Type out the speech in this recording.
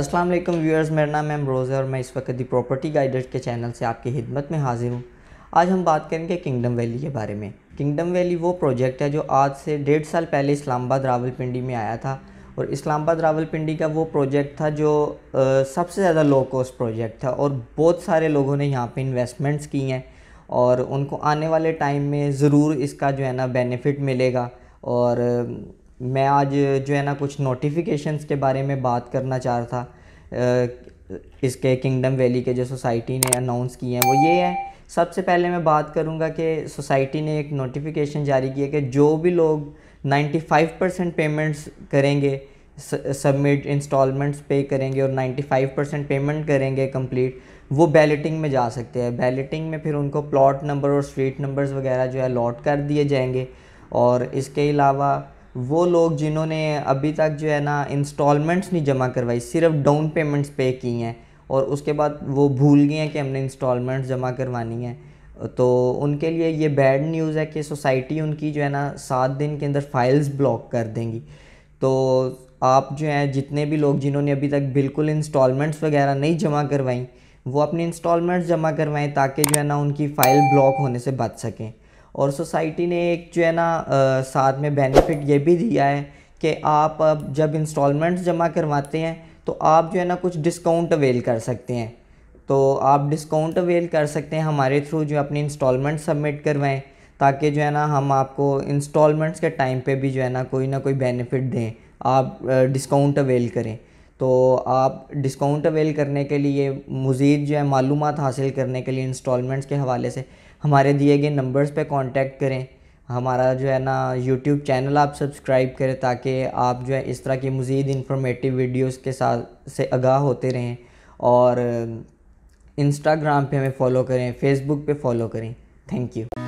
अस्सलाम वालेकुम व्यूअर्स मेरा नाम एमरोज़ है और मैं इस वक्त दी प्रॉपर्टी गाइडेड के चैनल से आपकी खिदमत में हाजिर हूँ आज हम बात करेंगे किंगडम वैली के बारे में किंगडम वैली वो प्रोजेक्ट है जो आज से डेढ़ साल पहले इस्लामाबाद रावलपिंडी में आया था और इस्लामाबाद रावलपिंडी का वो प्रोजेक्ट था जो आ, सबसे ज़्यादा लो कॉस्ट प्रोजेक्ट था और बहुत सारे लोगों ने यहाँ पर इन्वेस्टमेंट्स की हैं और उनको आने वाले टाइम में ज़रूर इसका जो है ना बेनिफिट मिलेगा और मैं आज जो है ना कुछ नोटिफिकेशंस के बारे में बात करना चाह रहा था इसके किंगडम वैली के जो सोसाइटी ने अनाउंस किए हैं वो ये है सबसे पहले मैं बात करूंगा कि सोसाइटी ने एक नोटिफिकेशन जारी किया कि जो भी लोग 95 परसेंट पेमेंट्स करेंगे सबमिट इंस्टॉलमेंट्स पे करेंगे और 95 परसेंट पेमेंट करेंगे कंप्लीट वो बैलेटिंग में जा सकते हैं बैलेटिंग में फिर उनको प्लॉट नंबर और स्ट्रीट नंबर्स वगैरह जो है अलॉट कर दिए जाएंगे और इसके अलावा वो लोग जिन्होंने अभी तक जो है ना इंस्टॉलमेंट्स नहीं जमा करवाई सिर्फ डाउन पेमेंट्स पे की हैं और उसके बाद वो भूल गए हैं कि हमने इंस्टॉलमेंट्स जमा करवानी है तो उनके लिए ये बैड न्यूज़ है कि सोसाइटी उनकी जो है ना सात दिन के अंदर फाइल्स ब्लॉक कर देंगी तो आप जो है जितने भी लोग जिन्होंने अभी तक बिल्कुल इंस्टॉलमेंट्स वगैरह नहीं जमा करवाई वो अपनी इंस्टॉलमेंट्स जमा करवाएं ताकि जो है ना उनकी फ़ाइल ब्लॉक होने से बच सकें और सोसाइटी ने एक जो है ना साथ में बेनिफिट ये भी दिया है कि आप अब जब इंस्टॉलमेंट्स जमा करवाते हैं तो आप जो है ना कुछ डिस्काउंट अवेल कर सकते हैं तो आप डिस्काउंट अवेल कर सकते हैं हमारे थ्रू जो अपनी इंस्टॉलमेंट सबमिट करवाएं ताकि जो है ना हम आपको इंस्टॉलमेंट्स के टाइम पे भी जो है ना कोई ना कोई बेनिफिट दें आप डिस्काउंट अवेल करें तो आप डिस्काउंट अवेल करने के लिए मज़ीद जो है मालूम हासिल करने के लिए इंस्टॉलमेंट्स के हवाले से हमारे दिए गए नंबर्स पे कांटेक्ट करें हमारा जो है ना यूट्यूब चैनल आप सब्सक्राइब करें ताकि आप जो है इस तरह की मज़ीद इंफॉर्मेटिव वीडियोस के साथ से आगाह होते रहें और इंस्टाग्राम पे हमें फ़ॉलो करें फेसबुक पे फॉलो करें थैंक यू